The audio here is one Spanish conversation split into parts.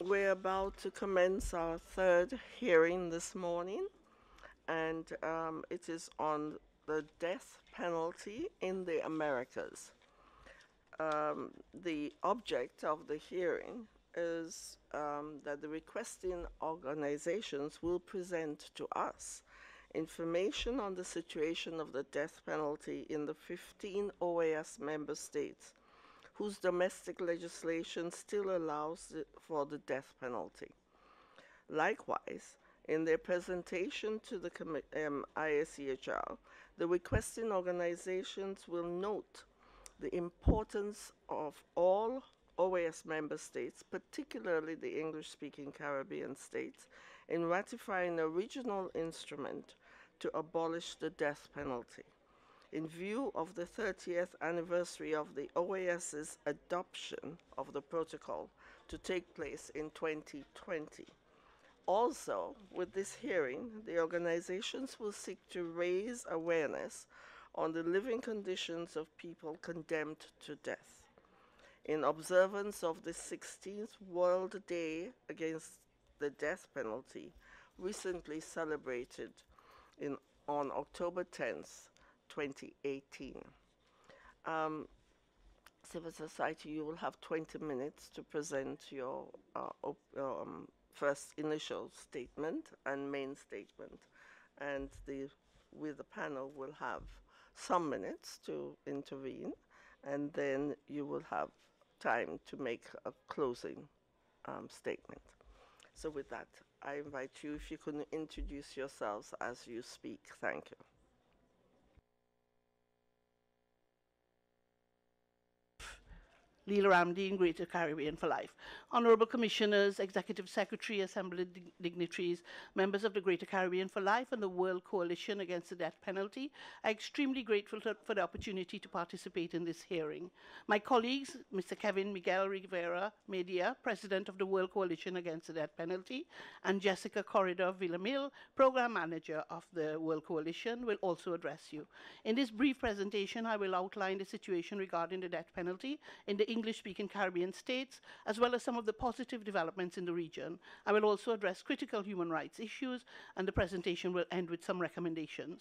We're about to commence our third hearing this morning, and um, it is on the death penalty in the Americas. Um, the object of the hearing is um, that the requesting organizations will present to us information on the situation of the death penalty in the 15 OAS member states whose domestic legislation still allows for the death penalty. Likewise, in their presentation to the um, ISEHR, the requesting organizations will note the importance of all OAS member states, particularly the English-speaking Caribbean states, in ratifying a regional instrument to abolish the death penalty in view of the 30th anniversary of the OAS's adoption of the protocol to take place in 2020. Also, with this hearing, the organizations will seek to raise awareness on the living conditions of people condemned to death. In observance of the 16th World Day Against the Death Penalty, recently celebrated in, on October 10th, 2018. Um, civil society, you will have 20 minutes to present your uh, um, first initial statement and main statement. And the, with the panel will have some minutes to intervene, and then you will have time to make a closing um, statement. So with that, I invite you if you can introduce yourselves as you speak. Thank you. Leela Ramdi in Greater Caribbean for Life. Honorable Commissioners, Executive Secretary, Assembly dignitaries, members of the Greater Caribbean for Life and the World Coalition Against the Death Penalty, I'm extremely grateful to, for the opportunity to participate in this hearing. My colleagues, Mr. Kevin Miguel Rivera Media, President of the World Coalition Against the Death Penalty, and Jessica Corridor Villamil, Program Manager of the World Coalition, will also address you. In this brief presentation, I will outline the situation regarding the death penalty in the English-speaking Caribbean states, as well as some of the positive developments in the region. I will also address critical human rights issues, and the presentation will end with some recommendations.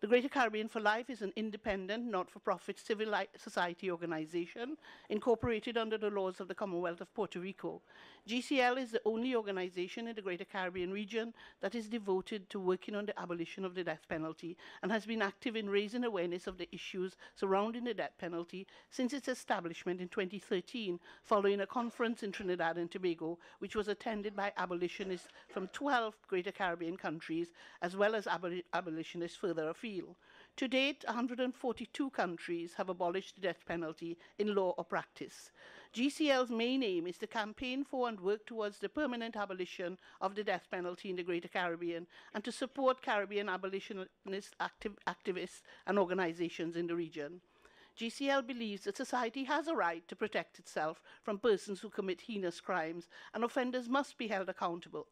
The Greater Caribbean for Life is an independent, not-for-profit civil society organization incorporated under the laws of the Commonwealth of Puerto Rico. GCL is the only organization in the Greater Caribbean region that is devoted to working on the abolition of the death penalty and has been active in raising awareness of the issues surrounding the death penalty since its establishment in 2013 following a conference in Trinidad and Tobago which was attended by abolitionists from 12 Greater Caribbean countries as well as abol abolitionists further afield feel. To date, 142 countries have abolished the death penalty in law or practice. GCL's main aim is to campaign for and work towards the permanent abolition of the death penalty in the Greater Caribbean and to support Caribbean abolitionist activ activists and organizations in the region. GCL believes that society has a right to protect itself from persons who commit heinous crimes, and offenders must be held accountable,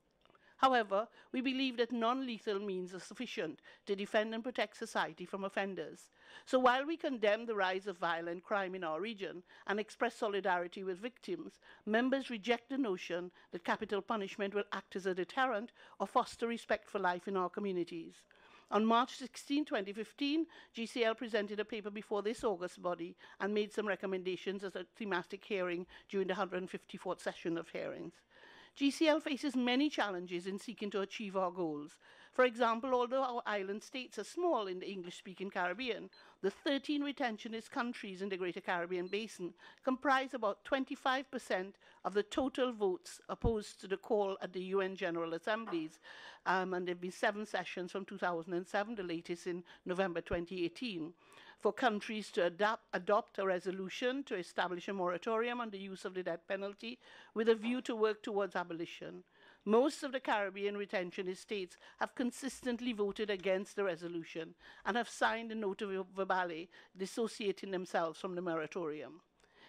However, we believe that non-lethal means are sufficient to defend and protect society from offenders. So while we condemn the rise of violent crime in our region and express solidarity with victims, members reject the notion that capital punishment will act as a deterrent or foster respect for life in our communities. On March 16, 2015, GCL presented a paper before this August body and made some recommendations at a thematic hearing during the 154th session of hearings. GCL faces many challenges in seeking to achieve our goals. For example, although our island states are small in the English-speaking Caribbean, the 13 retentionist countries in the Greater Caribbean Basin comprise about 25% of the total votes opposed to the call at the UN General Assemblies, um, and there have been seven sessions from 2007, the latest in November 2018 for countries to adopt a resolution to establish a moratorium on the use of the death penalty with a view to work towards abolition. Most of the Caribbean retentionist states have consistently voted against the resolution and have signed a note of verbale dissociating themselves from the moratorium.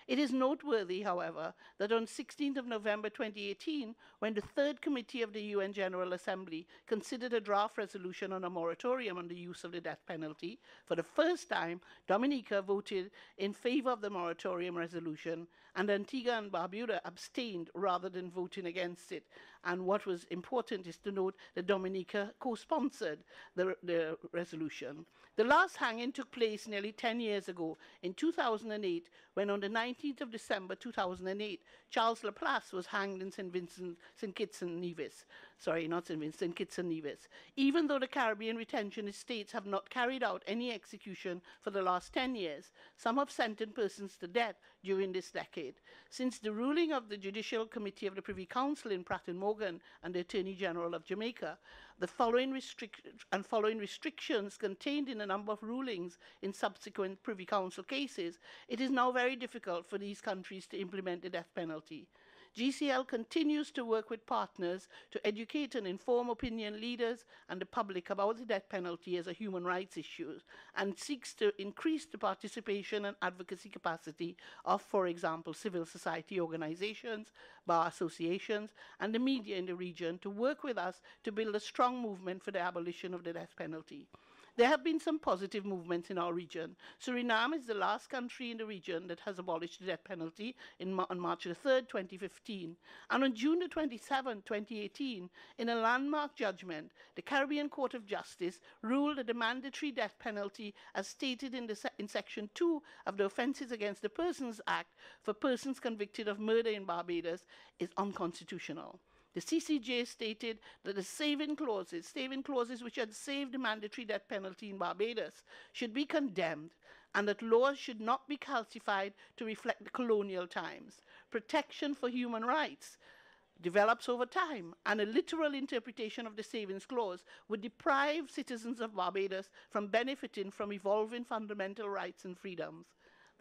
It is noteworthy, however, that on 16th of November 2018, when the Third Committee of the UN General Assembly considered a draft resolution on a moratorium on the use of the death penalty, for the first time, Dominica voted in favor of the moratorium resolution and Antigua and Barbuda abstained rather than voting against it. And what was important is to note that Dominica co-sponsored the, the resolution. The last hanging took place nearly 10 years ago, in 2008, when on the 19th of December 2008, Charles Laplace was hanged in St. Vincent, St. Kitts and Nevis sorry, not St. Vincent, Kitts and Nevis. Even though the Caribbean retention estates have not carried out any execution for the last 10 years, some have sentenced persons to death during this decade. Since the ruling of the Judicial Committee of the Privy Council in Pratt and Morgan and the Attorney General of Jamaica, the following and following restrictions contained in a number of rulings in subsequent Privy Council cases, it is now very difficult for these countries to implement the death penalty. GCL continues to work with partners to educate and inform opinion leaders and the public about the death penalty as a human rights issue and seeks to increase the participation and advocacy capacity of, for example, civil society organizations, bar associations, and the media in the region to work with us to build a strong movement for the abolition of the death penalty. There have been some positive movements in our region. Suriname is the last country in the region that has abolished the death penalty on March 3, 2015. And on June 27, 2018, in a landmark judgment, the Caribbean Court of Justice ruled that the mandatory death penalty, as stated in, se in Section 2 of the Offences Against the Persons Act for persons convicted of murder in Barbados, is unconstitutional. The CCJ stated that the saving clauses, saving clauses which had saved the mandatory death penalty in Barbados, should be condemned and that laws should not be calcified to reflect the colonial times. Protection for human rights develops over time, and a literal interpretation of the Savings Clause would deprive citizens of Barbados from benefiting from evolving fundamental rights and freedoms.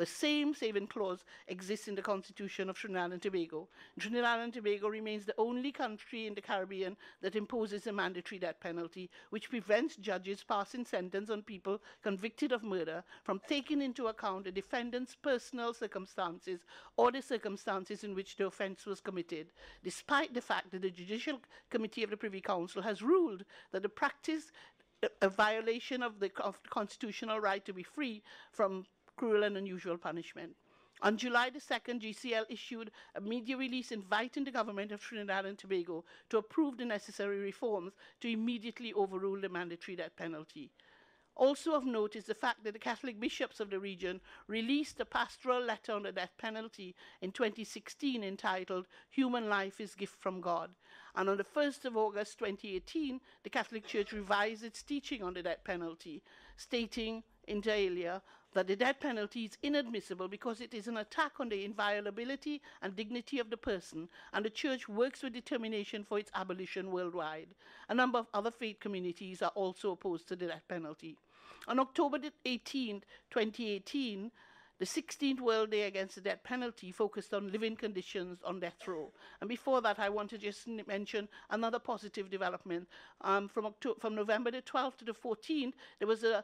The same saving clause exists in the Constitution of Trinidad and Tobago. Trinidad and Tobago remains the only country in the Caribbean that imposes a mandatory death penalty, which prevents judges passing sentence on people convicted of murder from taking into account the defendant's personal circumstances or the circumstances in which the offense was committed, despite the fact that the Judicial Committee of the Privy Council has ruled that the practice a violation of the, of the constitutional right to be free from cruel and unusual punishment. On July the 2nd, GCL issued a media release inviting the government of Trinidad and Tobago to approve the necessary reforms to immediately overrule the mandatory death penalty. Also of note is the fact that the Catholic bishops of the region released a pastoral letter on the death penalty in 2016 entitled Human Life is Gift from God. And on the 1st of August 2018, the Catholic Church revised its teaching on the death penalty, stating, in Dahlia, that the death penalty is inadmissible because it is an attack on the inviolability and dignity of the person, and the Church works with determination for its abolition worldwide. A number of other faith communities are also opposed to the death penalty. On October 18, 2018, the 16th World Day Against the Death Penalty focused on living conditions on death row. And before that, I want to just mention another positive development. Um, from, October, from November the 12th to the 14th, there was a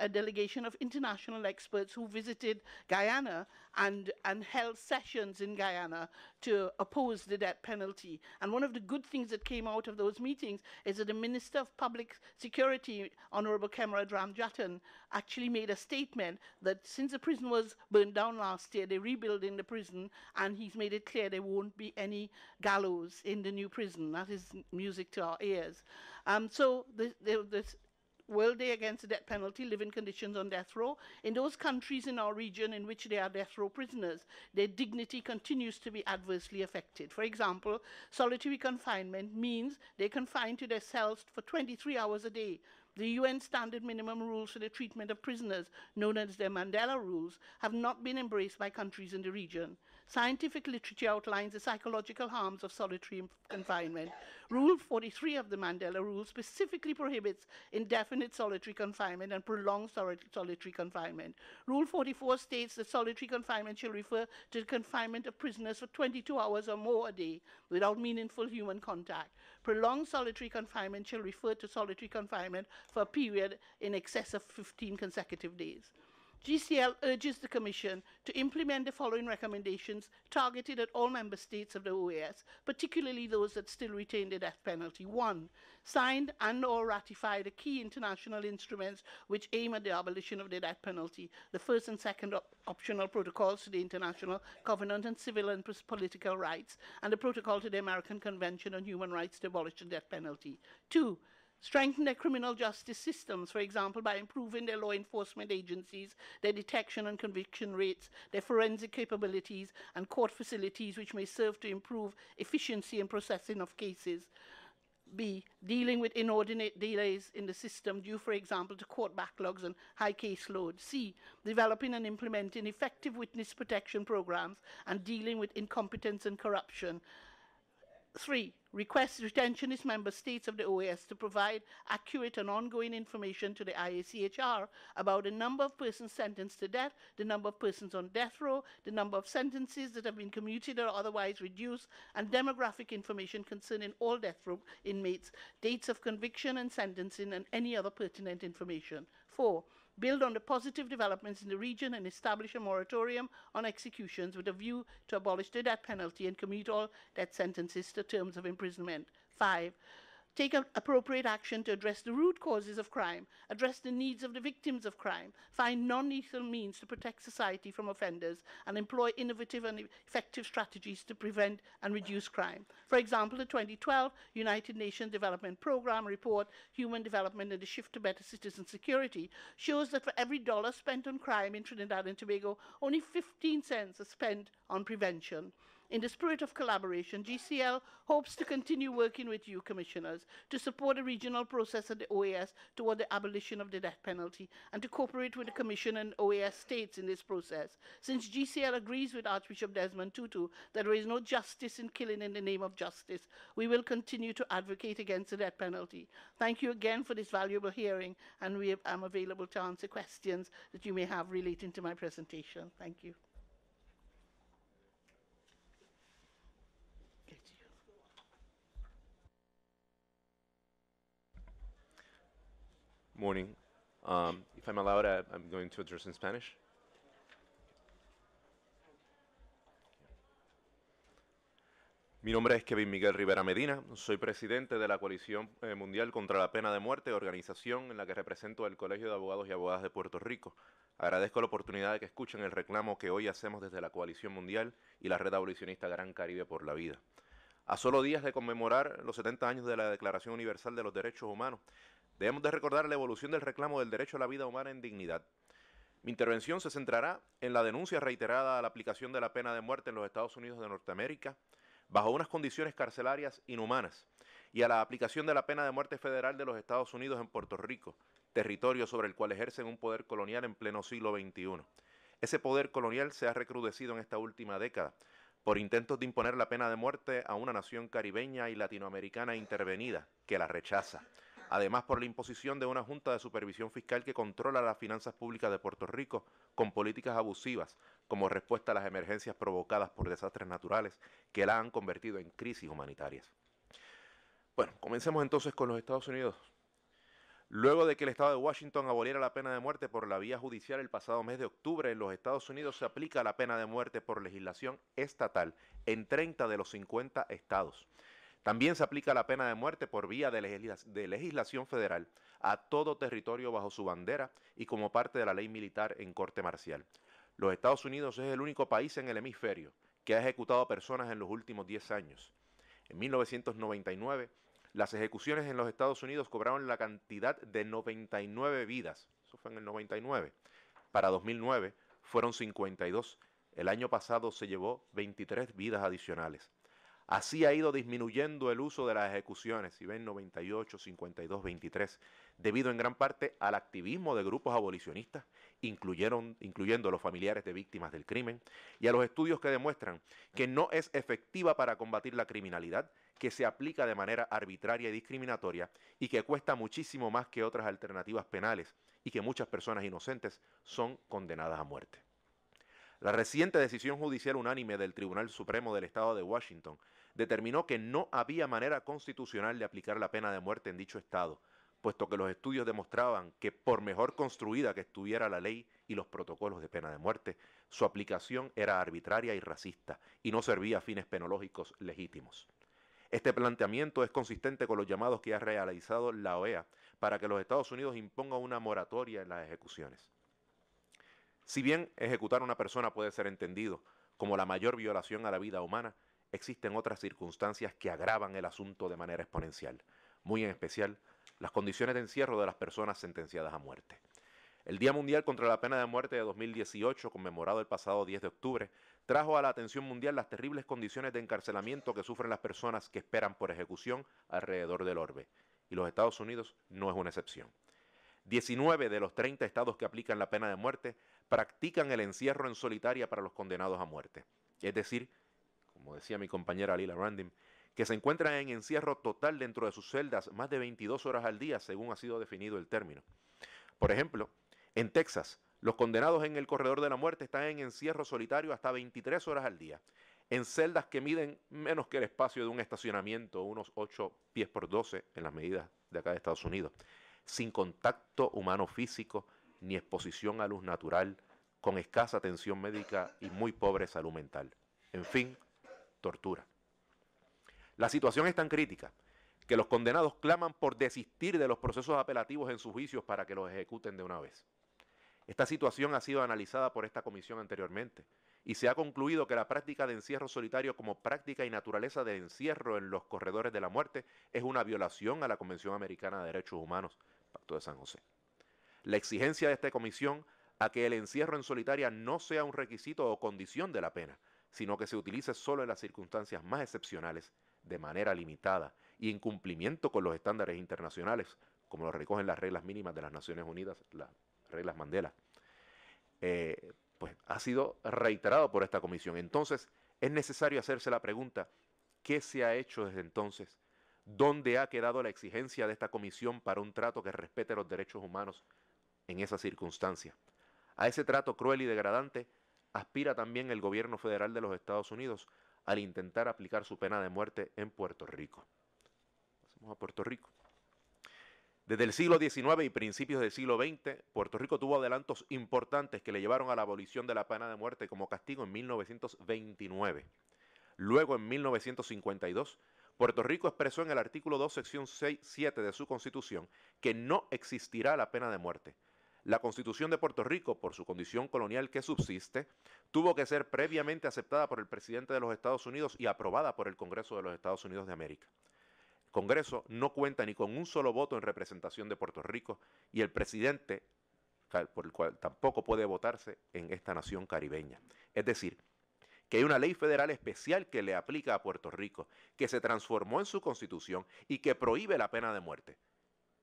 a delegation of international experts who visited Guyana and, and held sessions in Guyana to oppose the death penalty. And one of the good things that came out of those meetings is that the Minister of Public Security, Honorable Kamrad Jatun, actually made a statement that since the prison was burned down last year, they're rebuilding the prison, and he's made it clear there won't be any gallows in the new prison. That is music to our ears. Um, so the, the, the will they, against the death penalty, live in conditions on death row? In those countries in our region in which they are death row prisoners, their dignity continues to be adversely affected. For example, solitary confinement means they're confined to their cells for 23 hours a day. The UN standard minimum rules for the treatment of prisoners, known as the Mandela rules, have not been embraced by countries in the region. Scientific literature outlines the psychological harms of solitary confinement. Rule 43 of the Mandela Rule specifically prohibits indefinite solitary confinement and prolonged solitary confinement. Rule 44 states that solitary confinement shall refer to the confinement of prisoners for 22 hours or more a day without meaningful human contact. Prolonged solitary confinement shall refer to solitary confinement for a period in excess of 15 consecutive days. GCL urges the Commission to implement the following recommendations targeted at all member states of the OAS, particularly those that still retain the death penalty. One, signed and or ratify the key international instruments which aim at the abolition of the death penalty, the first and second op optional protocols to the International Covenant on Civil and Political Rights, and the protocol to the American Convention on Human Rights to abolish the death penalty. Two, strengthen their criminal justice systems, for example, by improving their law enforcement agencies, their detection and conviction rates, their forensic capabilities, and court facilities which may serve to improve efficiency and processing of cases. B, dealing with inordinate delays in the system due, for example, to court backlogs and high caseload. C, developing and implementing effective witness protection programs and dealing with incompetence and corruption. Three, Request retentionist member states of the OAS to provide accurate and ongoing information to the IACHR about the number of persons sentenced to death, the number of persons on death row, the number of sentences that have been commuted or otherwise reduced, and demographic information concerning all death row inmates, dates of conviction and sentencing, and any other pertinent information. Four, build on the positive developments in the region and establish a moratorium on executions with a view to abolish the death penalty and commute all death sentences to terms of imprisonment. Five, take appropriate action to address the root causes of crime, address the needs of the victims of crime, find non lethal means to protect society from offenders, and employ innovative and effective strategies to prevent and reduce crime. For example, the 2012 United Nations Development Programme report, Human Development and the Shift to Better Citizen Security, shows that for every dollar spent on crime in Trinidad and Tobago, only 15 cents are spent on prevention. In the spirit of collaboration, GCL hopes to continue working with you, commissioners, to support the regional process at the OAS toward the abolition of the death penalty and to cooperate with the Commission and OAS states in this process. Since GCL agrees with Archbishop Desmond Tutu that there is no justice in killing in the name of justice, we will continue to advocate against the death penalty. Thank you again for this valuable hearing, and I am available to answer questions that you may have relating to my presentation. Thank you. morning. Um, if I'm allowed, I'm going to address in Spanish. Mi nombre es Kevin Miguel Rivera Medina, soy presidente de la Coalición eh, Mundial contra la Pena de Muerte, organización en la que represento al Colegio de Abogados y Abogadas de Puerto Rico. Agradezco la oportunidad de que escuchen el reclamo que hoy hacemos desde la Coalición Mundial y la Red Abolicionista Gran Caribe por la Vida. A solo días de conmemorar los 70 años de la Declaración Universal de los Derechos Humanos, Debemos de recordar la evolución del reclamo del derecho a la vida humana en dignidad. Mi intervención se centrará en la denuncia reiterada a la aplicación de la pena de muerte en los Estados Unidos de Norteamérica, bajo unas condiciones carcelarias inhumanas, y a la aplicación de la pena de muerte federal de los Estados Unidos en Puerto Rico, territorio sobre el cual ejercen un poder colonial en pleno siglo XXI. Ese poder colonial se ha recrudecido en esta última década por intentos de imponer la pena de muerte a una nación caribeña y latinoamericana intervenida, que la rechaza además por la imposición de una Junta de Supervisión Fiscal que controla las finanzas públicas de Puerto Rico con políticas abusivas como respuesta a las emergencias provocadas por desastres naturales que la han convertido en crisis humanitarias. Bueno, comencemos entonces con los Estados Unidos. Luego de que el Estado de Washington aboliera la pena de muerte por la vía judicial el pasado mes de octubre, en los Estados Unidos se aplica la pena de muerte por legislación estatal en 30 de los 50 estados. También se aplica la pena de muerte por vía de, legislación federal a todo territorio bajo su bandera y como parte de la ley militar en corte marcial. Los Estados Unidos es el único país en el hemisferio que ha ejecutado personas en los últimos 10 años. En 1999, las ejecuciones en los Estados Unidos cobraron la cantidad de 99 vidas. Eso fue en el 99. Para 2009 fueron 52. El año pasado se llevó 23 vidas adicionales. Así ha ido disminuyendo el uso de las ejecuciones, si ven 98, 52, 23, debido en gran parte al activismo de grupos abolicionistas, incluyeron, incluyendo los familiares de víctimas del crimen, y a los estudios que demuestran que no es efectiva para combatir la criminalidad, que se aplica de manera arbitraria y discriminatoria y que cuesta muchísimo más que otras alternativas penales y que muchas personas inocentes son condenadas a muerte. La reciente decisión judicial unánime del Tribunal Supremo del Estado de Washington determinó que no había manera constitucional de aplicar la pena de muerte en dicho estado, puesto que los estudios demostraban que por mejor construida que estuviera la ley y los protocolos de pena de muerte, su aplicación era arbitraria y racista y no servía a fines penológicos legítimos. Este planteamiento es consistente con los llamados que ha realizado la OEA para que los Estados Unidos impongan una moratoria en las ejecuciones. Si bien ejecutar a una persona puede ser entendido como la mayor violación a la vida humana, existen otras circunstancias que agravan el asunto de manera exponencial, muy en especial las condiciones de encierro de las personas sentenciadas a muerte. El Día Mundial contra la Pena de Muerte de 2018, conmemorado el pasado 10 de octubre, trajo a la atención mundial las terribles condiciones de encarcelamiento que sufren las personas que esperan por ejecución alrededor del orbe, y los Estados Unidos no es una excepción. 19 de los 30 estados que aplican la pena de muerte practican el encierro en solitaria para los condenados a muerte, es decir, como decía mi compañera Lila Randim, que se encuentran en encierro total dentro de sus celdas más de 22 horas al día, según ha sido definido el término. Por ejemplo, en Texas, los condenados en el corredor de la muerte están en encierro solitario hasta 23 horas al día, en celdas que miden menos que el espacio de un estacionamiento, unos 8 pies por 12 en las medidas de acá de Estados Unidos, sin contacto humano físico ni exposición a luz natural, con escasa atención médica y muy pobre salud mental. En fin, tortura. La situación es tan crítica que los condenados claman por desistir de los procesos apelativos en sus juicios para que los ejecuten de una vez. Esta situación ha sido analizada por esta comisión anteriormente y se ha concluido que la práctica de encierro solitario como práctica y naturaleza de encierro en los corredores de la muerte es una violación a la Convención Americana de Derechos Humanos, Pacto de San José. La exigencia de esta comisión a que el encierro en solitaria no sea un requisito o condición de la pena, sino que se utilice solo en las circunstancias más excepcionales, de manera limitada y en cumplimiento con los estándares internacionales, como lo recogen las reglas mínimas de las Naciones Unidas, las reglas Mandela. Eh, pues ha sido reiterado por esta comisión. Entonces, es necesario hacerse la pregunta, ¿qué se ha hecho desde entonces? ¿Dónde ha quedado la exigencia de esta comisión para un trato que respete los derechos humanos en esa circunstancia? A ese trato cruel y degradante aspira también el gobierno federal de los Estados Unidos al intentar aplicar su pena de muerte en Puerto Rico. Pasemos a Puerto Rico. Desde el siglo XIX y principios del siglo XX, Puerto Rico tuvo adelantos importantes que le llevaron a la abolición de la pena de muerte como castigo en 1929. Luego, en 1952, Puerto Rico expresó en el artículo 2, sección 6, 7 de su constitución que no existirá la pena de muerte, la Constitución de Puerto Rico, por su condición colonial que subsiste, tuvo que ser previamente aceptada por el presidente de los Estados Unidos y aprobada por el Congreso de los Estados Unidos de América. El Congreso no cuenta ni con un solo voto en representación de Puerto Rico y el presidente, por el cual tampoco puede votarse en esta nación caribeña. Es decir, que hay una ley federal especial que le aplica a Puerto Rico, que se transformó en su constitución y que prohíbe la pena de muerte.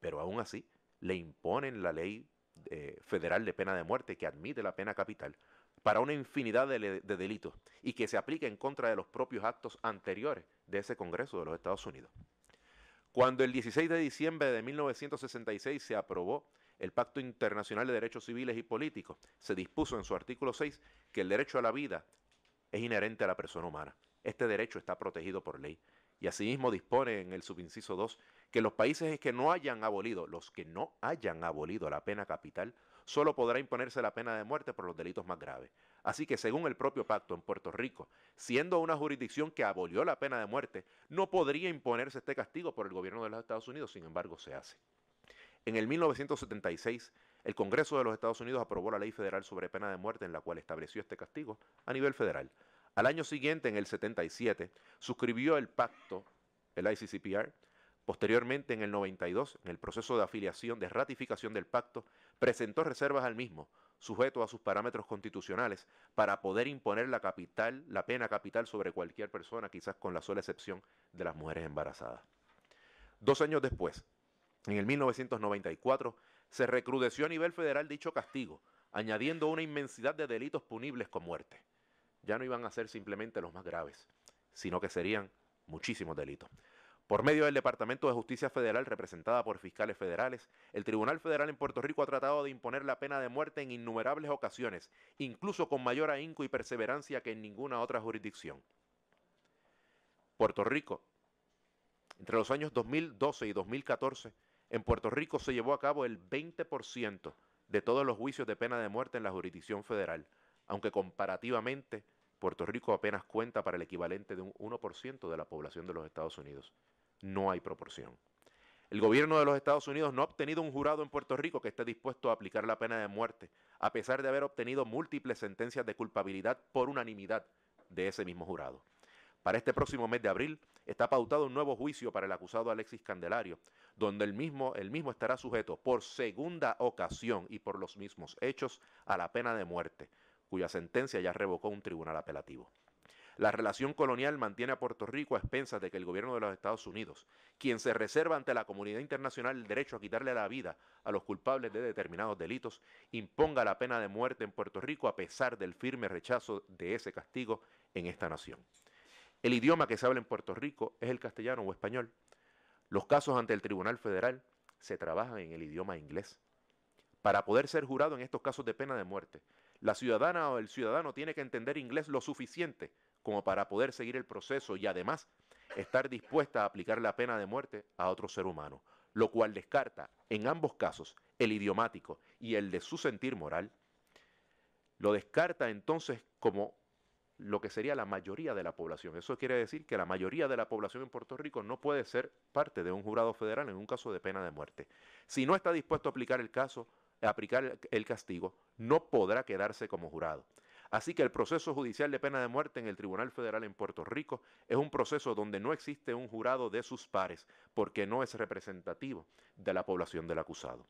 Pero aún así, le imponen la ley eh, federal de pena de muerte que admite la pena capital para una infinidad de, delitos y que se aplique en contra de los propios actos anteriores de ese Congreso de los Estados Unidos. Cuando el 16 de diciembre de 1966 se aprobó el Pacto Internacional de Derechos Civiles y Políticos, se dispuso en su artículo 6 que el derecho a la vida es inherente a la persona humana. Este derecho está protegido por ley y asimismo dispone en el subinciso 2 que los países que no hayan abolido, los que no hayan abolido la pena capital, solo podrá imponerse la pena de muerte por los delitos más graves. Así que según el propio pacto en Puerto Rico, siendo una jurisdicción que abolió la pena de muerte, no podría imponerse este castigo por el gobierno de los Estados Unidos, sin embargo se hace. En el 1976, el Congreso de los Estados Unidos aprobó la ley federal sobre pena de muerte en la cual estableció este castigo a nivel federal. Al año siguiente, en el 77, suscribió el pacto, el ICCPR, Posteriormente, en el 92, en el proceso de afiliación de ratificación del pacto, presentó reservas al mismo, sujeto a sus parámetros constitucionales, para poder imponer la capital, la pena capital sobre cualquier persona, quizás con la sola excepción de las mujeres embarazadas. Dos años después, en el 1994, se recrudeció a nivel federal dicho castigo, añadiendo una inmensidad de delitos punibles con muerte. Ya no iban a ser simplemente los más graves, sino que serían muchísimos delitos. Por medio del Departamento de Justicia Federal, representada por fiscales federales, el Tribunal Federal en Puerto Rico ha tratado de imponer la pena de muerte en innumerables ocasiones, incluso con mayor ahínco y perseverancia que en ninguna otra jurisdicción. Puerto Rico. Entre los años 2012 y 2014, en Puerto Rico se llevó a cabo el 20% de todos los juicios de pena de muerte en la jurisdicción federal, aunque comparativamente Puerto Rico apenas cuenta para el equivalente de un 1% de la población de los Estados Unidos. No hay proporción. El gobierno de los Estados Unidos no ha obtenido un jurado en Puerto Rico que esté dispuesto a aplicar la pena de muerte, a pesar de haber obtenido múltiples sentencias de culpabilidad por unanimidad de ese mismo jurado. Para este próximo mes de abril está pautado un nuevo juicio para el acusado Alexis Candelario, donde el mismo, el mismo estará sujeto por segunda ocasión y por los mismos hechos a la pena de muerte, cuya sentencia ya revocó un tribunal apelativo. La relación colonial mantiene a Puerto Rico a expensas de que el gobierno de los Estados Unidos, quien se reserva ante la comunidad internacional el derecho a quitarle la vida a los culpables de determinados delitos, imponga la pena de muerte en Puerto Rico a pesar del firme rechazo de ese castigo en esta nación. El idioma que se habla en Puerto Rico es el castellano o español. Los casos ante el Tribunal Federal se trabajan en el idioma inglés. Para poder ser jurado en estos casos de pena de muerte, la ciudadana o el ciudadano tiene que entender inglés lo suficiente como para poder seguir el proceso y además estar dispuesta a aplicar la pena de muerte a otro ser humano, lo cual descarta en ambos casos el idiomático y el de su sentir moral. Lo descarta entonces como lo que sería la mayoría de la población. Eso quiere decir que la mayoría de la población en Puerto Rico no puede ser parte de un jurado federal en un caso de pena de muerte. Si no está dispuesto a aplicar el caso, aplicar el castigo, no podrá quedarse como jurado. Así que el proceso judicial de pena de muerte en el Tribunal Federal en Puerto Rico es un proceso donde no existe un jurado de sus pares, porque no es representativo de la población del acusado.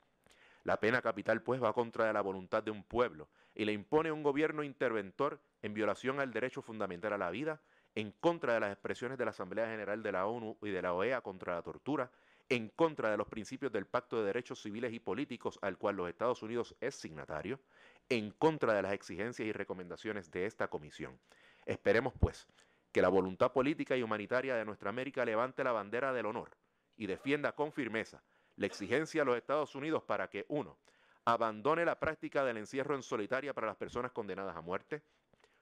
La pena capital pues va contra la voluntad de un pueblo y le impone un gobierno interventor en violación al derecho fundamental a la vida, en contra de las expresiones de la Asamblea General de la ONU y de la OEA contra la tortura, en contra de los principios del Pacto de Derechos Civiles y Políticos al cual los Estados Unidos es signatario, en contra de las exigencias y recomendaciones de esta comisión. Esperemos, pues, que la voluntad política y humanitaria de nuestra América levante la bandera del honor y defienda con firmeza la exigencia a los Estados Unidos para que, uno, abandone la práctica del encierro en solitaria para las personas condenadas a muerte,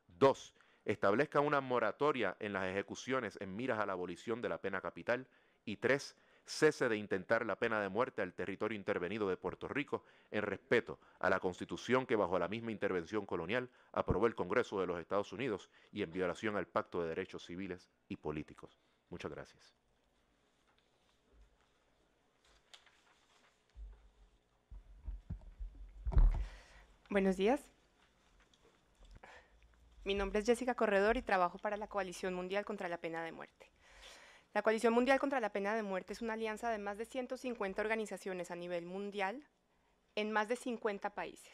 dos, establezca una moratoria en las ejecuciones en miras a la abolición de la pena capital, y tres, cese de intentar la pena de muerte al territorio intervenido de Puerto Rico en respeto a la constitución que bajo la misma intervención colonial aprobó el Congreso de los Estados Unidos y en violación al Pacto de Derechos Civiles y Políticos. Muchas gracias. Buenos días. Mi nombre es Jessica Corredor y trabajo para la Coalición Mundial contra la Pena de Muerte. La Coalición Mundial contra la Pena de Muerte es una alianza de más de 150 organizaciones a nivel mundial en más de 50 países.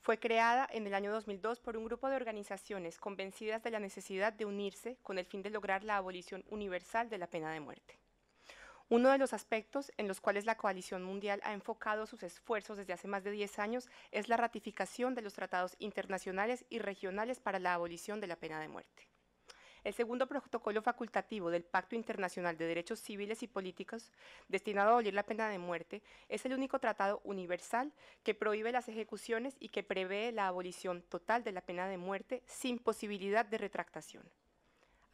Fue creada en el año 2002 por un grupo de organizaciones convencidas de la necesidad de unirse con el fin de lograr la abolición universal de la pena de muerte. Uno de los aspectos en los cuales la coalición mundial ha enfocado sus esfuerzos desde hace más de 10 años es la ratificación de los tratados internacionales y regionales para la abolición de la pena de muerte. El segundo protocolo facultativo del Pacto Internacional de Derechos Civiles y Políticos, destinado a abolir la pena de muerte, es el único tratado universal que prohíbe las ejecuciones y que prevé la abolición total de la pena de muerte sin posibilidad de retractación.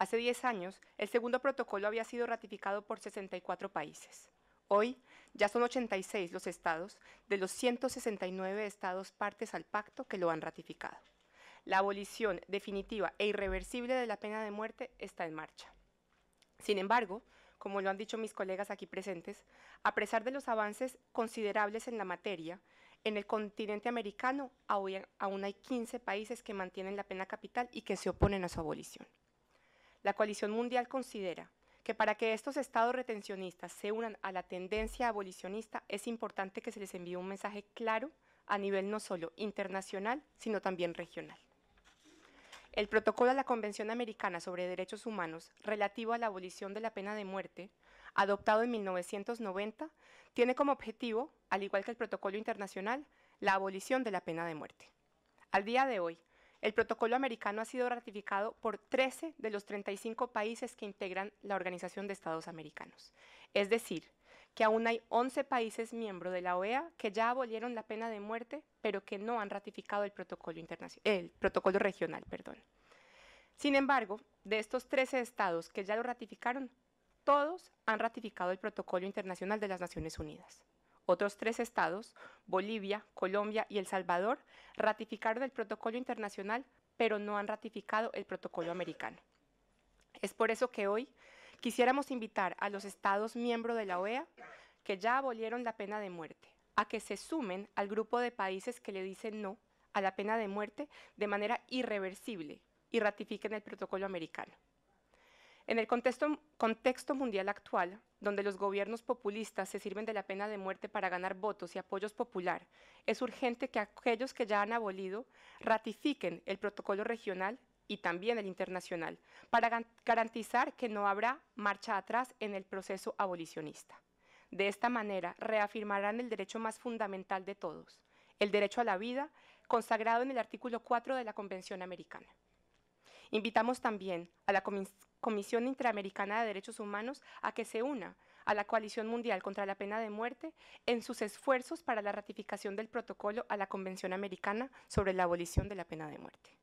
Hace 10 años, el segundo protocolo había sido ratificado por 64 países. Hoy ya son 86 los estados de los 169 estados partes al pacto que lo han ratificado la abolición definitiva e irreversible de la pena de muerte está en marcha. Sin embargo, como lo han dicho mis colegas aquí presentes, a pesar de los avances considerables en la materia, en el continente americano aún hay 15 países que mantienen la pena capital y que se oponen a su abolición. La coalición mundial considera que para que estos estados retencionistas se unan a la tendencia abolicionista es importante que se les envíe un mensaje claro a nivel no solo internacional, sino también regional. El protocolo a la Convención Americana sobre Derechos Humanos relativo a la abolición de la pena de muerte, adoptado en 1990, tiene como objetivo, al igual que el protocolo internacional, la abolición de la pena de muerte. Al día de hoy, el protocolo americano ha sido ratificado por 13 de los 35 países que integran la Organización de Estados Americanos. Es decir, que aún hay 11 países miembros de la OEA que ya abolieron la pena de muerte, pero que no han ratificado el protocolo, internacional, el protocolo regional. Perdón. Sin embargo, de estos 13 estados que ya lo ratificaron, todos han ratificado el protocolo internacional de las Naciones Unidas. Otros tres estados, Bolivia, Colombia y El Salvador, ratificaron el protocolo internacional, pero no han ratificado el protocolo americano. Es por eso que hoy Quisiéramos invitar a los Estados miembros de la OEA, que ya abolieron la pena de muerte, a que se sumen al grupo de países que le dicen no a la pena de muerte de manera irreversible y ratifiquen el protocolo americano. En el contexto, mundial actual, donde los gobiernos populistas se sirven de la pena de muerte para ganar votos y apoyos popular, es urgente que aquellos que ya han abolido ratifiquen el protocolo regional y también el internacional, para garantizar que no habrá marcha atrás en el proceso abolicionista. De esta manera reafirmarán el derecho más fundamental de todos, el derecho a la vida, consagrado en el artículo 4 de la Convención Americana. Invitamos también a la Comisión Interamericana de Derechos Humanos a que se una a la Coalición Mundial contra la Pena de Muerte en sus esfuerzos para la ratificación del protocolo a la Convención Americana sobre la abolición de la pena de muerte.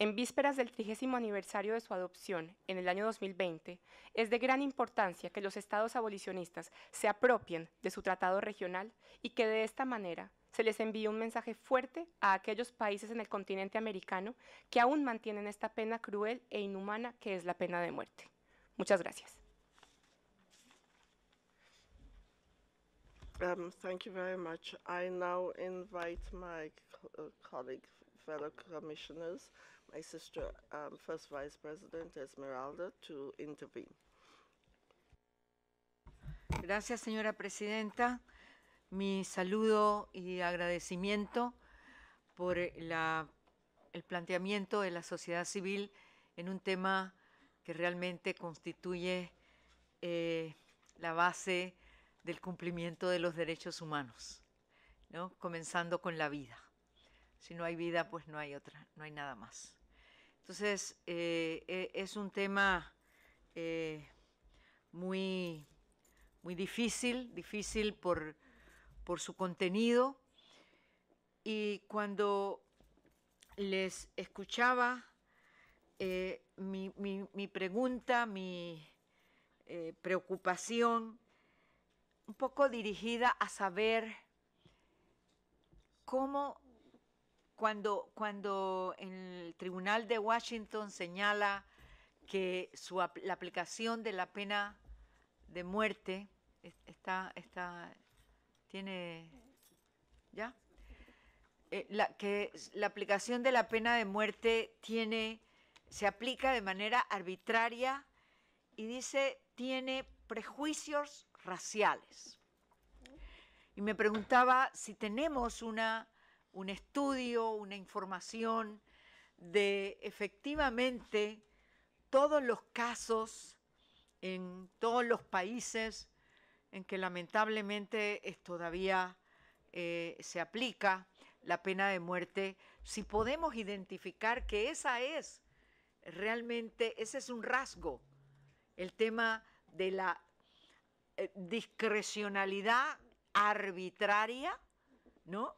En vísperas del trigésimo aniversario de su adopción, en el año 2020, es de gran importancia que los estados abolicionistas se apropien de su tratado regional y que de esta manera se les envíe un mensaje fuerte a aquellos países en el continente americano que aún mantienen esta pena cruel e inhumana que es la pena de muerte. Muchas gracias. Um, Esmeralda, Gracias, señora presidenta. Mi saludo y agradecimiento por el planteamiento de la sociedad civil en un tema que realmente constituye eh, la base del cumplimiento de los derechos humanos, comenzando con la vida. Si no hay vida, pues no hay otra, no hay nada más. Entonces, eh, eh, es un tema eh, muy, muy difícil, difícil por, su contenido. Y cuando les escuchaba, mi, pregunta, mi preocupación, un poco dirigida a saber cómo cuando, cuando el Tribunal de Washington señala que la aplicación de la pena de muerte está, está tiene, ¿ya? Eh, que la aplicación de la pena de muerte tiene, se aplica de manera arbitraria y dice, tiene prejuicios raciales. Y me preguntaba si tenemos una un estudio, una información de efectivamente todos los casos en todos los países en que lamentablemente todavía eh, se aplica la pena de muerte, si podemos identificar que esa es realmente, ese es un rasgo, el tema de la eh, discrecionalidad arbitraria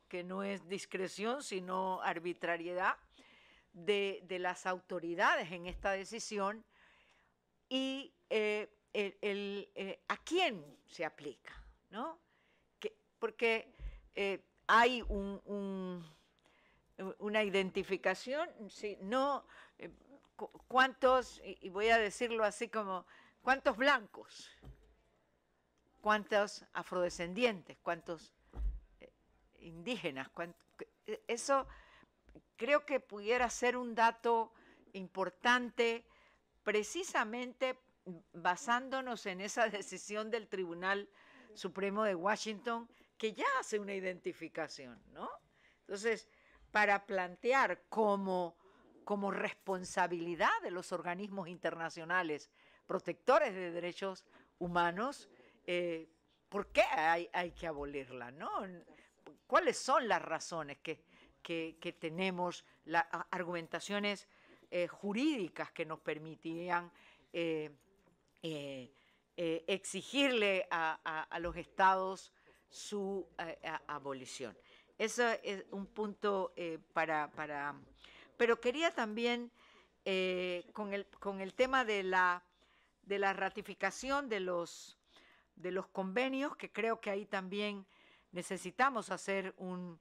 que no es discreción, sino arbitrariedad de, las autoridades en esta decisión y eh, eh, a quién se aplica, ¿no? porque eh, hay una identificación, si no, cuántos, y voy a decirlo así como, cuántos blancos, cuántos afrodescendientes, cuántos indígenas. E, eso creo que pudiera ser un dato importante precisamente basándonos en esa decisión del Tribunal Supremo de Washington que ya hace una identificación, ¿no? Entonces, para plantear como, como responsabilidad de los organismos internacionales protectores de derechos humanos, eh, ¿por qué hay, hay que abolirla? ¿no? cuáles son las razones que, tenemos, las argumentaciones eh, jurídicas que nos permitían eh, eh, exigirle a, los estados su abolición. Ese es un punto para, Pero quería también, con, el, tema de la, ratificación de los convenios, que creo que ahí también necesitamos hacer un,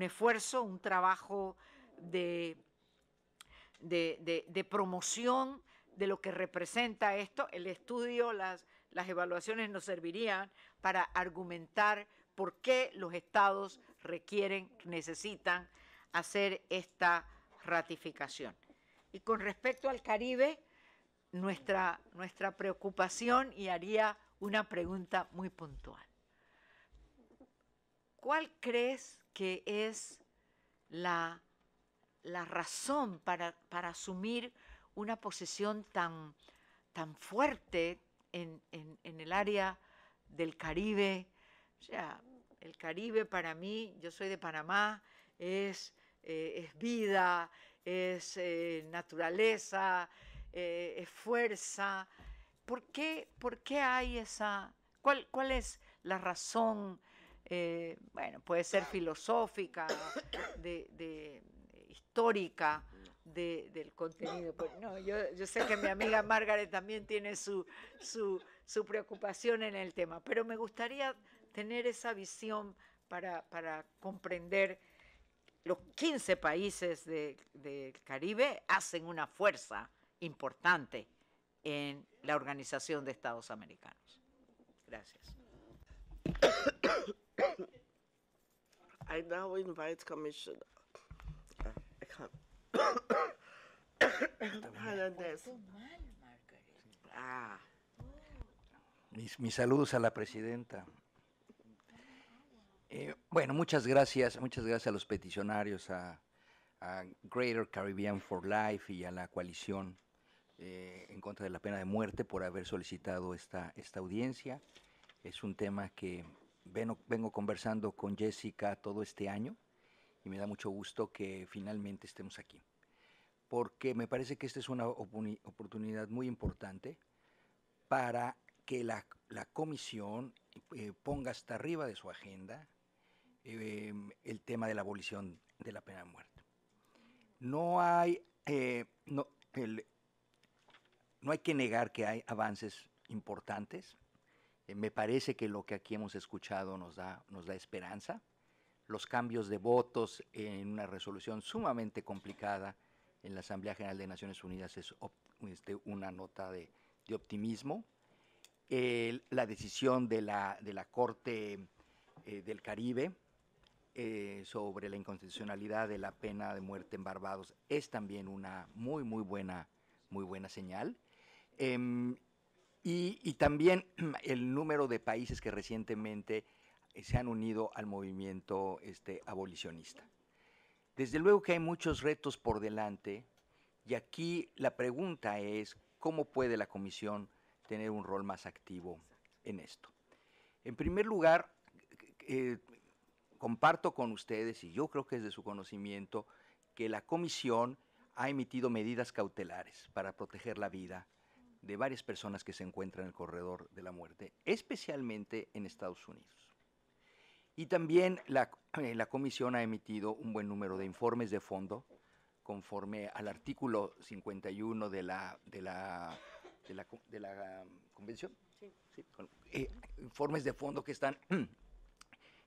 esfuerzo, un trabajo de, de, promoción de lo que representa esto. El estudio, las, las evaluaciones nos servirían para argumentar por qué los estados requieren, necesitan hacer esta ratificación. Y con respecto al Caribe, nuestra, nuestra preocupación y haría una pregunta muy puntual. ¿Cuál crees que es la, razón para, para, asumir una posición tan, tan fuerte en, el área del Caribe? O sea, el Caribe para mí, yo soy de Panamá, es, eh, es vida, es eh, naturaleza, eh, es fuerza. ¿Por qué, ¿Por hay esa... ¿Cuál, cuál es la razón? Eh, bueno, puede ser filosófica, de, histórica del contenido. Pues, yo, sé que mi amiga Margaret también tiene su, preocupación en el tema, pero me gustaría tener esa visión para, comprender los 15 países del Caribe hacen una fuerza importante en la Organización de Estados Americanos. Gracias. I now invite Commissioner. Ah. Mis, saludos a la presidenta. Eh, bueno, muchas gracias, muchas gracias a los peticionarios, a, Greater Caribbean for Life y a la coalición eh, en contra de la pena de muerte por haber solicitado esta, esta audiencia. Es un tema que vengo, conversando con Jessica todo este año y me da mucho gusto que finalmente estemos aquí, porque me parece que esta es una oportunidad muy importante para que la, comisión eh, ponga hasta arriba de su agenda em, el tema de la abolición de la pena de muerte. No hay, eh, no hay que negar que hay avances importantes, eh, me parece que lo que aquí hemos escuchado nos da, nos esperanza. Los cambios de votos en una resolución sumamente complicada en la Asamblea General de Naciones Unidas es este, una nota de, optimismo. la decisión de la, de la Corte eh, del Caribe eh, sobre la inconstitucionalidad de la pena de muerte en Barbados es también una muy, muy buena, muy buena señal. Em, y, también el número de países que recientemente eh, se han unido al movimiento este, abolicionista. Desde luego que hay muchos retos por delante y aquí la pregunta es cómo puede la Comisión tener un rol más activo en esto. En primer lugar, eh, eh, comparto con ustedes, y yo creo que es de su conocimiento, que la Comisión ha emitido medidas cautelares para proteger la vida de varias personas que se encuentran en el corredor de la muerte, especialmente en Estados Unidos. Y también la, eh, comisión ha emitido un buen número de informes de fondo conforme al artículo 51 de la, de la, de la, Convención. Eh, informes de fondo que están mm,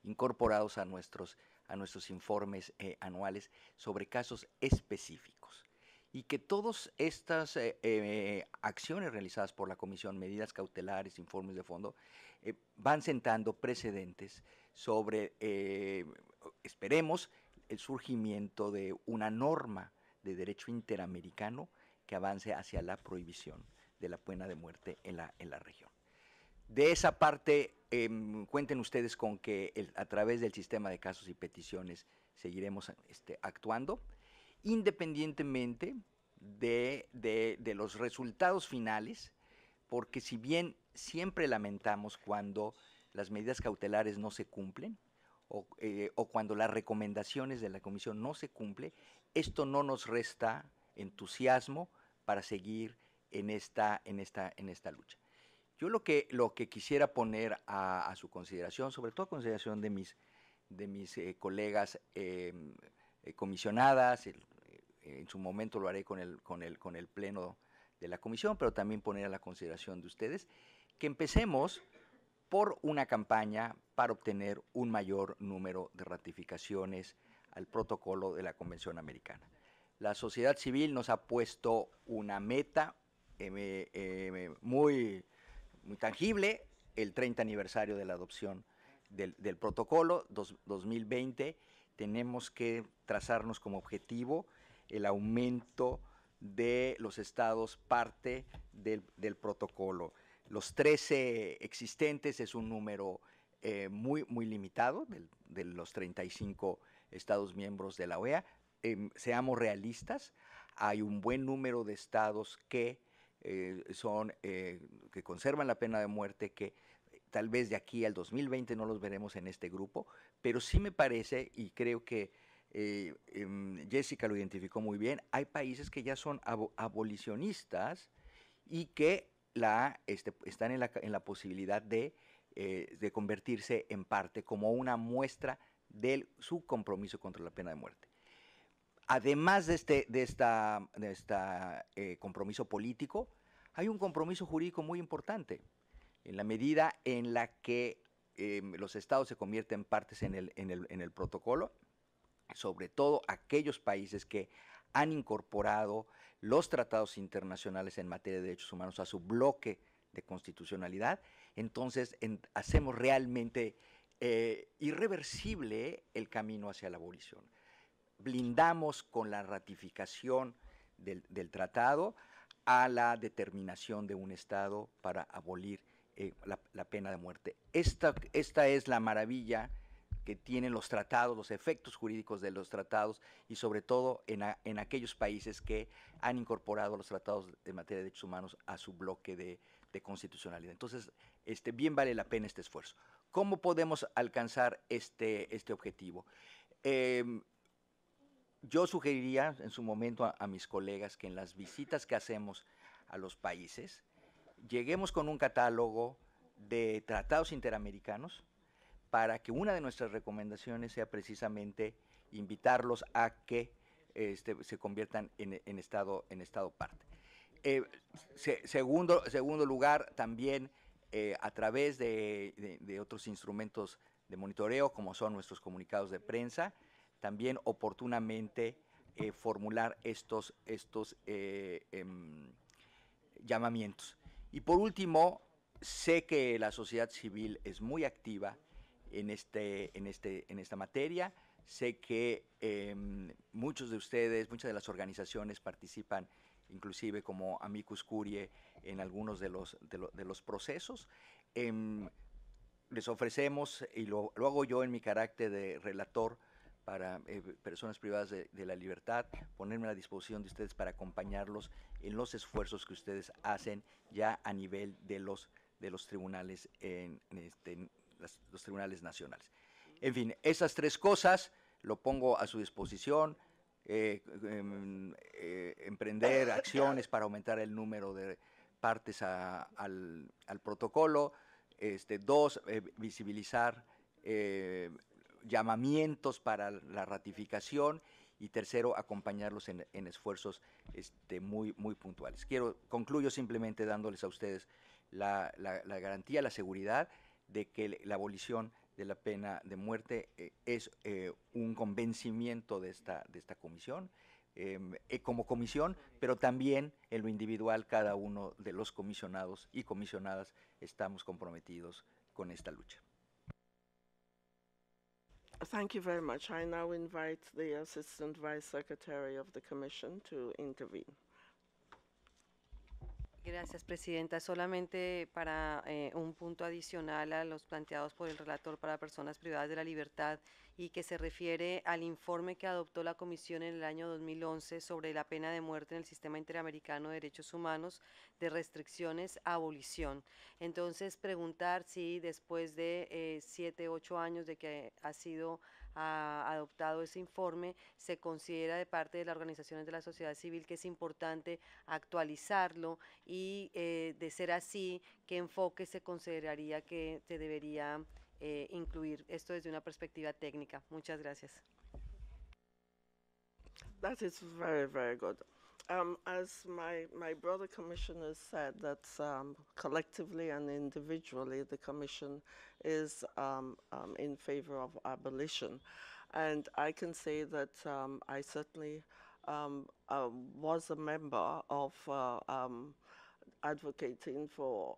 incorporados a nuestros, a nuestros informes eh, anuales sobre casos específicos y que todas estas eh, eh, acciones realizadas por la Comisión, medidas cautelares, informes de fondo, eh, van sentando precedentes sobre, esperemos, el surgimiento de una norma de derecho interamericano que avance hacia la prohibición de la pena de muerte en la, región. De esa parte, em, cuenten ustedes con que a través del sistema de casos y peticiones seguiremos este, actuando independientemente de, los resultados finales, porque si bien siempre lamentamos cuando las medidas cautelares no se cumplen, o, eh, cuando las recomendaciones de la comisión no se cumplen, esto no nos resta entusiasmo para seguir en esta, en esta, en esta lucha. Yo lo que, lo que quisiera poner a, su consideración, sobre todo a consideración de mis, de mis eh, colegas eh, eh, comisionadas, eh, en su momento lo haré con el, con, el, con el pleno de la comisión, pero también poner a la consideración de ustedes que empecemos por una campaña para obtener un mayor número de ratificaciones al protocolo de la Convención Americana. La sociedad civil nos ha puesto una meta em, eh, em, muy, muy tangible, el 30 aniversario de la adopción del, protocolo 2020 tenemos que trazarnos como objetivo el aumento de los estados parte del, protocolo. Los 13 existentes es un número eh, muy, muy limitado de los 35 estados miembros de la OEA. Em, seamos realistas, hay un buen número de estados que eh, son eh, que conservan la pena de muerte, que tal vez de aquí al 2020 no los veremos en este grupo, pero sí me parece, y creo que eh, em, Jessica lo identificó muy bien, hay países que ya son abolicionistas y que la, este, están en la, posibilidad eh, de, convertirse en parte como una muestra de su compromiso contra la pena de muerte. Además de este de esta, eh, compromiso político, hay un compromiso jurídico muy importante, en la medida en la que Em, los estados se convierten partes en el, en, el, protocolo, sobre todo aquellos países que han incorporado los tratados internacionales en materia de derechos humanos a su bloque de constitucionalidad, entonces hacemos realmente eh, irreversible el camino hacia la abolición. Blindamos con la ratificación del, tratado a la determinación de un Estado para abolir eh, la, pena de muerte. Esta, esta es la maravilla que tienen los tratados, los efectos jurídicos de los tratados y sobre todo en, aquellos países que han incorporado los tratados de materia de derechos humanos a su bloque de, constitucionalidad. Entonces, este, bien vale la pena este esfuerzo. ¿Cómo podemos alcanzar este, este objetivo? Eh, yo sugeriría en su momento a, mis colegas que en las visitas que hacemos a los países, lleguemos con un catálogo de tratados interamericanos para que una de nuestras recomendaciones sea precisamente invitarlos a que este, se conviertan en, estado, en estado parte. Eh, segundo, lugar, también eh, a través de, otros instrumentos de monitoreo, como son nuestros comunicados de prensa, también oportunamente eh, formular estos, estos eh, em, llamamientos. Y por último, sé que la sociedad civil es muy activa en, este, en, este, en esta materia. Sé que em, muchos de ustedes, muchas de las organizaciones participan inclusive como amicus Curie, en algunos de los, de, los procesos. Em, les ofrecemos, y lo, lo, hago yo en mi carácter de relator, para eh, personas privadas de, la libertad, ponerme a la disposición de ustedes para acompañarlos en los esfuerzos que ustedes hacen ya a nivel de los, de los tribunales en, este, los tribunales nacionales. En fin, esas tres cosas lo pongo a su disposición. Eh, em, eh, emprender acciones para aumentar el número de partes al, protocolo. Este, dos, visibilizar llamamientos para la ratificación y tercero, acompañarlos en, esfuerzos este, muy, muy puntuales. Quiero, concluyo simplemente dándoles a ustedes la, garantía, la seguridad de que la abolición de la pena de muerte eh, es eh, un convencimiento de esta, de esta comisión, em, eh, como comisión, pero también en lo individual cada uno de los comisionados y comisionadas estamos comprometidos con esta lucha. Thank you very much. I now invite the Assistant Vice Secretary of the Commission to intervene. Gracias, Presidenta. Solamente para eh, un punto adicional a los planteados por el relator para personas privadas de la libertad y que se refiere al informe que adoptó la Comisión en el año 2011 sobre la pena de muerte en el Sistema Interamericano de Derechos Humanos de restricciones a abolición. Entonces, preguntar si después de eh, siete, ocho años de que ha sido ha adoptado ese informe, se considera de parte de las organizaciones de la sociedad civil que es importante actualizarlo y eh, de ser así, ¿qué enfoque se consideraría que se debería eh, incluir? Esto desde una perspectiva técnica. Muchas gracias. um, as my, my brother commissioners said, that um, collectively and individually, the commission is um, um in favor of abolition. And I can say that um, I certainly uh, was a member of uh, advocating for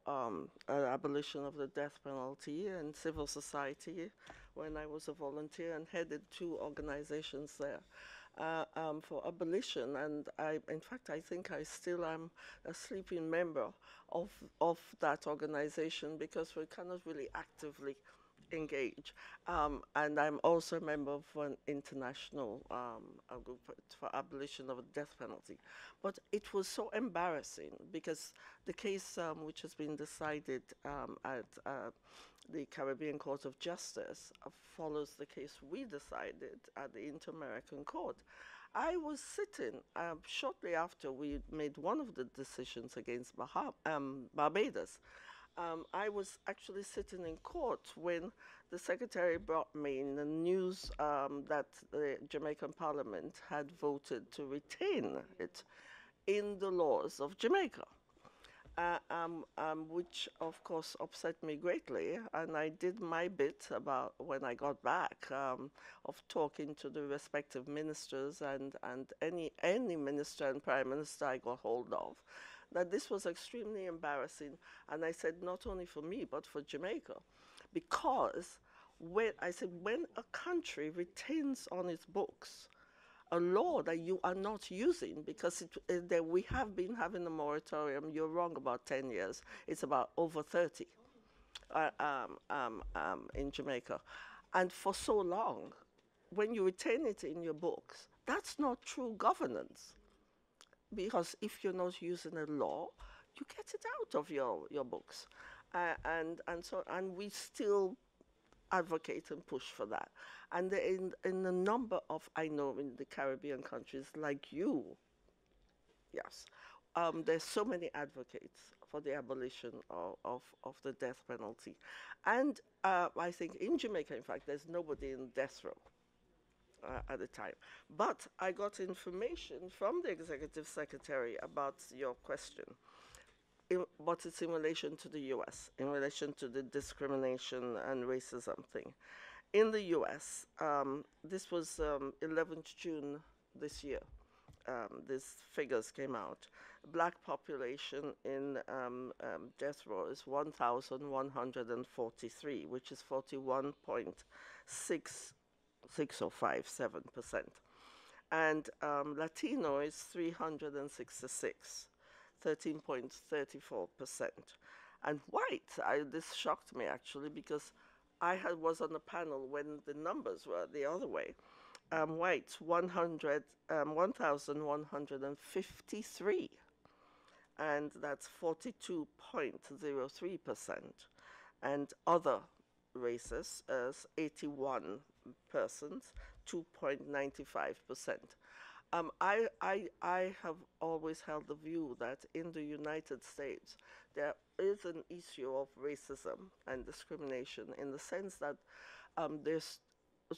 abolition of the death penalty in civil society when I was a volunteer and headed two organizations there uh, um, for abolition, and I, in fact, I think I still am a sleeping member of of that organization because we cannot really actively engage. Um, and I'm also a member of an international um, group for abolition of the death penalty. But it was so embarrassing because the case um, which has been decided um, at uh, the Caribbean Court of Justice uh, follows the case we decided at the Inter-American Court. I was sitting uh, shortly after we made one of the decisions against Baha um, Barbados. Um, I was actually sitting in court when the secretary brought me the news um, that the Jamaican parliament had voted to retain it in the laws of Jamaica. Uh, um, um, which of course upset me greatly. And I did my bit about when I got back um, of talking to the respective ministers and, and any, any minister and prime minister I got hold of that this was extremely embarrassing. And I said, not only for me, but for Jamaica. Because when, I said, when a country retains on its books a law that you are not using, because it, uh, eh, that we have been having a moratorium, you're wrong about 10 years, it's about over 30 uh, um, um, um, in Jamaica. And for so long, when you retain it in your books, that's not true governance because if you're not using a law, you get it out of your, your books. Uh, and, and so, and we still advocate and push for that. And in, in a number of, I know in the Caribbean countries like you, yes, um, there's so many advocates for the abolition of, of, of the death penalty. And uh, I think in Jamaica, in fact, there's nobody in death row uh, at the time. But I got information from the executive secretary about your question. In, but it's in relation to the US, in relation to the discrimination and racism thing. In the US, um, this was um, 11th June this year, um, these figures came out. Black population in um, um, death row is 1,143, which is 41.6 six or five, seven percent. And um, Latino is 366, 13.34 percent. And white, I, this shocked me actually because I had, was on the panel when the numbers were the other way. Um, white, 100, um, 1,153, and that's 42.03 percent. And other races as 81 persons, 2.95%. Um, I, I, I have always held the view that in the United States there is an issue of racism and discrimination in the sense that um, there's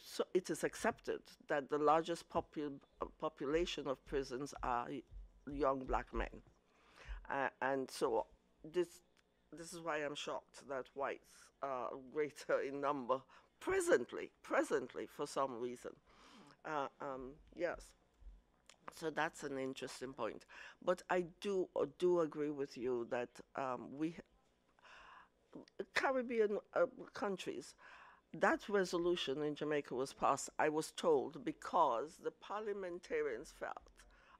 so it is accepted that the largest popu population of prisons are young black men. Uh, and so this this is why I'm shocked that whites are greater in number presently, presently for some reason. Uh, um, yes. So that's an interesting point. But I do uh, do agree with you that um, we Caribbean uh, countries, that resolution in Jamaica was passed, I was told, because the parliamentarians felt,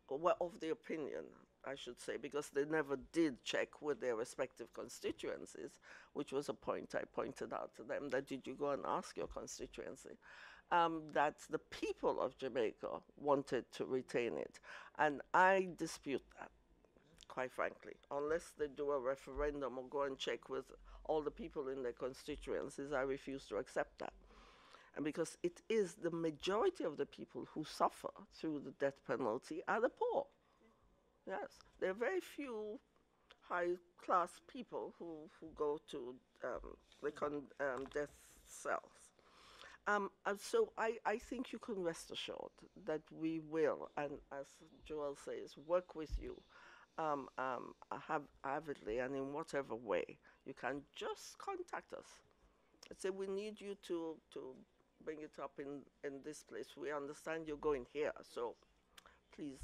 were of the opinion I should say, because they never did check with their respective constituencies, which was a point I pointed out to them, that did you go and ask your constituency, um, that the people of Jamaica wanted to retain it. And I dispute that, quite frankly, unless they do a referendum or go and check with all the people in their constituencies, I refuse to accept that. And because it is the majority of the people who suffer through the death penalty are the poor. Yes, there are very few high class people who, who go to um, the con- um, death cells. Um, and so I, I think you can rest assured that we will, and as Joel says, work with you um, um, have, avidly and in whatever way. You can just contact us and say, we need you to, to bring it up in, in this place. We understand you're going here, so please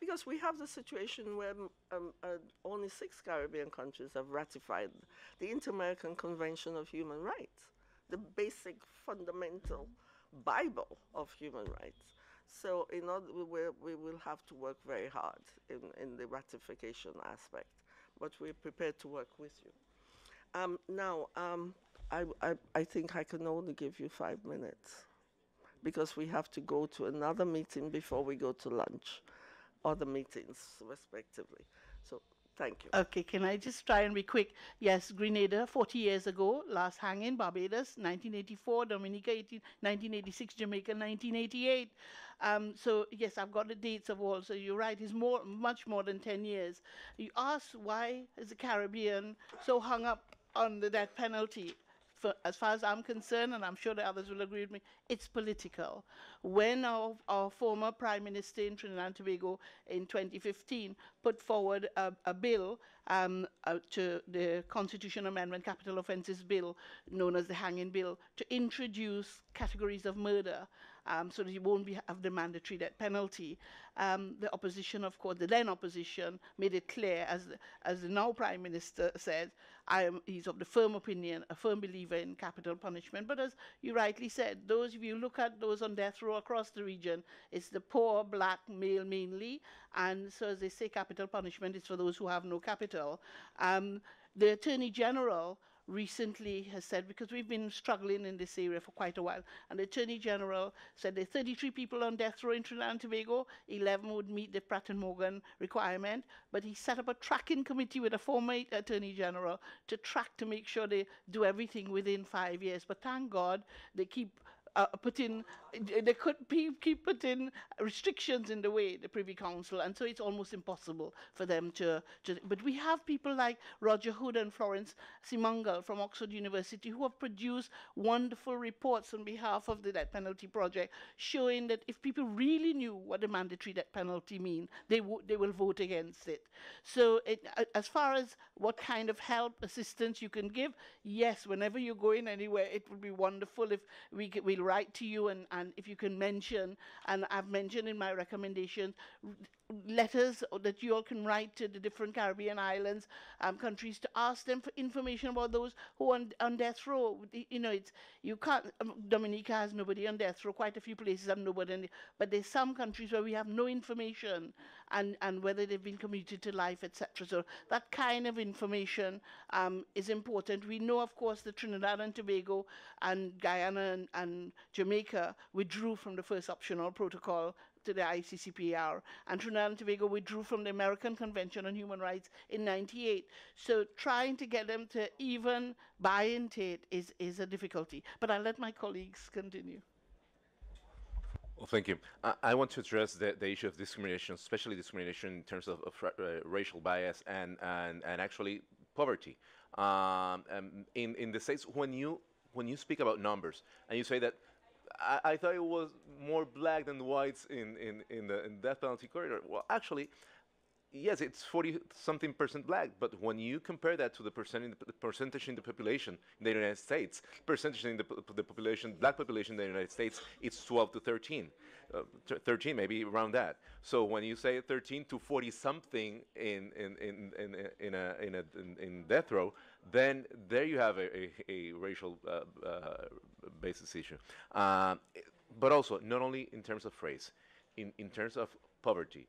because we have the situation where um, um, uh, only six Caribbean countries have ratified the Inter American Convention of Human Rights, the basic fundamental Bible of human rights. So, in order, we, we will have to work very hard in, in the ratification aspect, but we're prepared to work with you. Um, now, um, I, I, I think I can only give you five minutes because we have to go to another meeting before we go to lunch other meetings, respectively. So Thank you. Okay, can I just try and be quick? Yes, Grenada, 40 years ago, last hanging, Barbados, 1984, Dominica, 18, 1986, Jamaica, 1988. Um, so, yes, I've got the dates of all, so you're right, it's more, much more than 10 years. You ask why is the Caribbean so hung up on the death penalty? for, as far as I'm concerned, and I'm sure the others will agree with me, it's political. When our, our former Prime Minister in Trinidad and Tobago in 2015 put forward a, a bill um, uh, to the Constitution Amendment Capital Offences Bill, known as the Hanging Bill, to introduce categories of murder um, so that you won't be, have the mandatory death penalty um, the opposition, of course, the then opposition made it clear, as the, as the now prime minister said, I am, he's of the firm opinion, a firm believer in capital punishment. But as you rightly said, those if you look at those on death row across the region, it's the poor black male mainly, and so as they say, capital punishment is for those who have no capital. Um, the attorney general recently has said, because we've been struggling in this area for quite a while, and the Attorney General said there are 33 people on death row in Trinidad and Tobago, 11 would meet the Pratt and Morgan requirement, but he set up a tracking committee with a former Attorney General to track to make sure they do everything within five years. But thank God they keep uh, uh putting, they could keep putting restrictions in the way, the Privy Council, and so it's almost impossible for them to, to but we have people like Roger Hood and Florence Simangal from Oxford University who have produced wonderful reports on behalf of the death penalty project showing that if people really knew what the mandatory death penalty mean, they, they will vote against it. So it, as far as what kind of help, assistance you can give, yes, whenever you go in anywhere, it would be wonderful if we, we write to you and, and if you can mention, and I've mentioned in my recommendation, letters that you all can write to the different Caribbean islands, um, countries to ask them for information about those who are on, on death row. You know, it's, you can't, um, Dominica has nobody on death row, quite a few places have nobody, but there's some countries where we have no information and, and whether they've been commuted to life, etc. So that kind of information um, is important. We know, of course, that Trinidad and Tobago and Guyana and, and Jamaica withdrew from the first optional protocol to the ICCPR. And Trinidad and Tobago withdrew from the American Convention on Human Rights in 98. So trying to get them to even buy into it is, is a difficulty. But I'll let my colleagues continue. Well, thank you. I, I, want to address the, the issue of discrimination, especially discrimination in terms of, of uh, racial bias and, and, and actually poverty. Um, um in, in the States, when you, when you speak about numbers and you say that I, I, thought it was more black than whites in, in, in the in death penalty corridor. Well, actually, yes, it's 40 something percent black, but when you compare that to the, percent in the percentage in the population in the United States, percentage in the, the population, black population in the United States, it's 12 to 13, uh, 13 maybe around that. So when you say 13 to 40 something in in in in, in a in a in, in death row, then there you have a, a, a racial uh, uh, basis issue. Um, but also, not only in terms of race, in, in terms of poverty,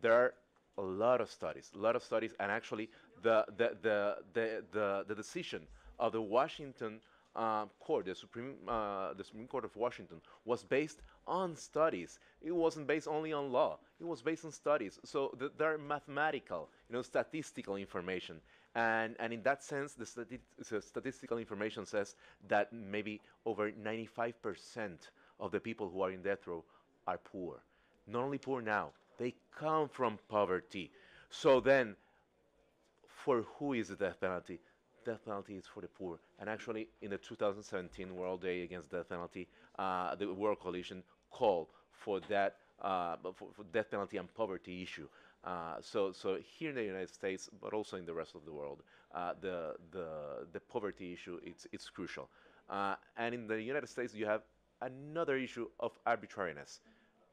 there are a lot of studies, a lot of studies, and actually the, the, the, the, the, the decision of the Washington uh, court, the Supreme, uh, the Supreme Court of Washington, was based on studies. It wasn't based only on law. It was based on studies. So th there are mathematical, you know, statistical information, and, and in that sense, the stati statistical information says that maybe over 95% of the people who are in death row are poor. Not only poor now, they come from poverty. So then, for who is the death penalty? Death penalty is for the poor. And actually, in the 2017 World Day Against Death Penalty, uh, the World Coalition called for that uh, for, for death penalty and poverty issue. Uh, so, so here in the United States, but also in the rest of the world, uh, the, the, the poverty issue, it's, it's crucial. Uh, and in the United States, you have another issue of arbitrariness.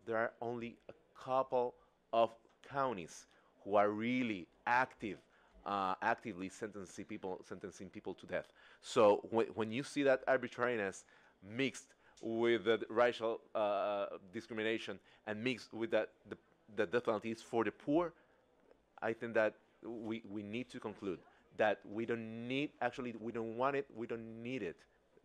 There are only a couple of counties who are really active, uh, actively sentencing people, sentencing people to death. So when, when you see that arbitrariness mixed with the racial uh, discrimination and mixed with that, the the death penalty is for the poor, I think that we, we need to conclude that we don't need, actually, we don't want it, we don't need it,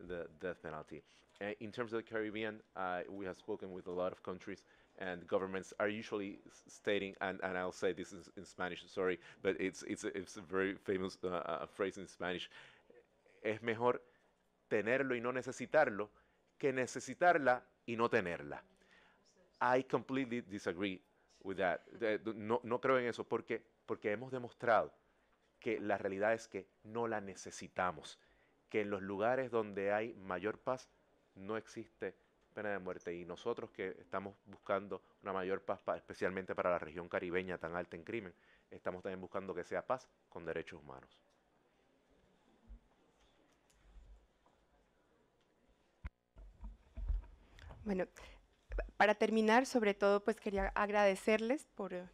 the death penalty. Uh, in terms of the Caribbean, uh, we have spoken with a lot of countries, and governments are usually stating, and, and I'll say this in, in Spanish, sorry, but it's, it's, a, it's a very famous uh, uh, phrase in Spanish. Es mejor tenerlo y no necesitarlo que necesitarla y no tenerla. I completely disagree. No, creo en eso porque, porque hemos demostrado que la realidad es que no la necesitamos, que en los lugares donde hay mayor paz no existe pena de muerte y nosotros que estamos buscando una mayor paz, especialmente para la región caribeña tan alta en crimen, estamos también buscando que sea paz con derechos humanos. Bueno, para terminar, sobre todo, pues quería agradecerles por, eh,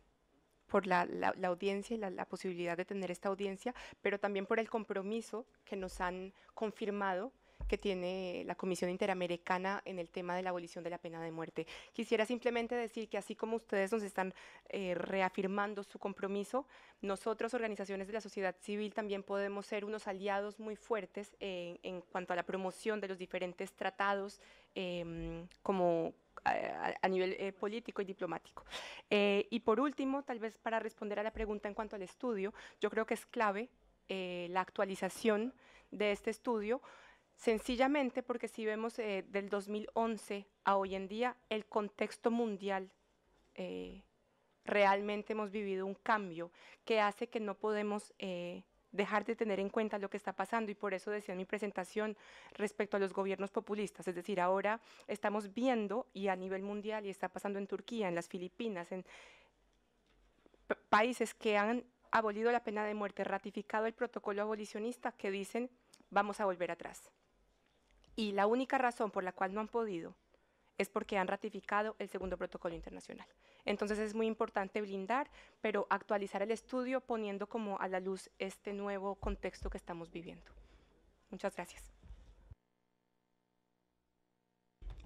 por la, audiencia y la, posibilidad de tener esta audiencia, pero también por el compromiso que nos han confirmado que tiene la Comisión Interamericana en el tema de la abolición de la pena de muerte. Quisiera simplemente decir que así como ustedes nos están eh, reafirmando su compromiso, nosotros, organizaciones de la sociedad civil, también podemos ser unos aliados muy fuertes en, cuanto a la promoción de los diferentes tratados em, como, a, nivel eh, político y diplomático. Eh, y por último, tal vez para responder a la pregunta en cuanto al estudio, yo creo que es clave eh, la actualización de este estudio, sencillamente porque si vemos del 2011 a hoy en día, el contexto mundial realmente hemos vivido un cambio que hace que no podemos dejar de tener en cuenta lo que está pasando y por eso decía en mi presentación respecto a los gobiernos populistas, es decir, ahora estamos viendo y a nivel mundial y está pasando en Turquía, en las Filipinas, en países que han abolido la pena de muerte, ratificado el protocolo abolicionista que dicen vamos a volver atrás. Y la única razón por la cual no han podido es porque han ratificado el segundo protocolo internacional. Entonces es muy importante blindar, pero actualizar el estudio poniendo como a la luz este nuevo contexto que estamos viviendo. Muchas gracias.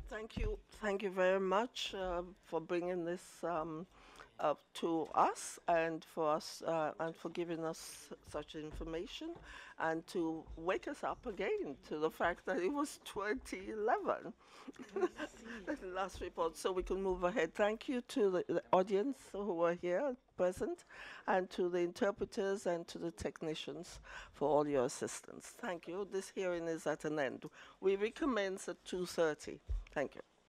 Thank you, thank you very much uh, um, to us and for us uh, and for giving us such information and to wake us up again to the fact that it was 2011 the last report so we can move ahead thank you to the, the audience who were here present and to the interpreters and to the technicians for all your assistance thank you this hearing is at an end we recommence at 2.30 thank you